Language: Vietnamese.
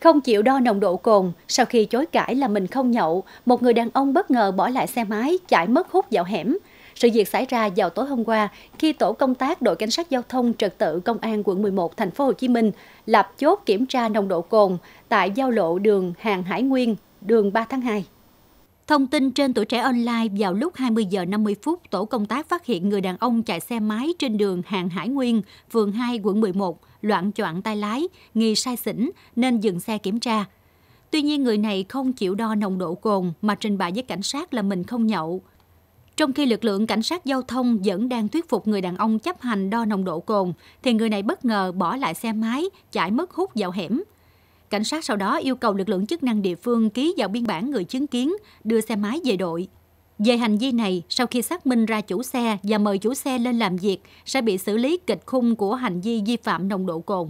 Không chịu đo nồng độ cồn, sau khi chối cãi là mình không nhậu, một người đàn ông bất ngờ bỏ lại xe máy, chạy mất hút vào hẻm. Sự việc xảy ra vào tối hôm qua khi tổ công tác đội cảnh sát giao thông trật tự công an quận 11 thành phố Hồ Chí Minh lập chốt kiểm tra nồng độ cồn tại giao lộ đường Hàng Hải Nguyên, đường 3 tháng 2. Thông tin trên tuổi trẻ online vào lúc 20 giờ 50 phút, tổ công tác phát hiện người đàn ông chạy xe máy trên đường Hàng Hải Nguyên, phường 2, quận 11, loạn choạng tay lái, nghi sai xỉn nên dừng xe kiểm tra. Tuy nhiên người này không chịu đo nồng độ cồn mà trình bày với cảnh sát là mình không nhậu. Trong khi lực lượng cảnh sát giao thông vẫn đang thuyết phục người đàn ông chấp hành đo nồng độ cồn, thì người này bất ngờ bỏ lại xe máy, chạy mất hút vào hẻm. Cảnh sát sau đó yêu cầu lực lượng chức năng địa phương ký vào biên bản người chứng kiến, đưa xe máy về đội. Về hành vi này, sau khi xác minh ra chủ xe và mời chủ xe lên làm việc, sẽ bị xử lý kịch khung của hành vi vi phạm nồng độ cồn.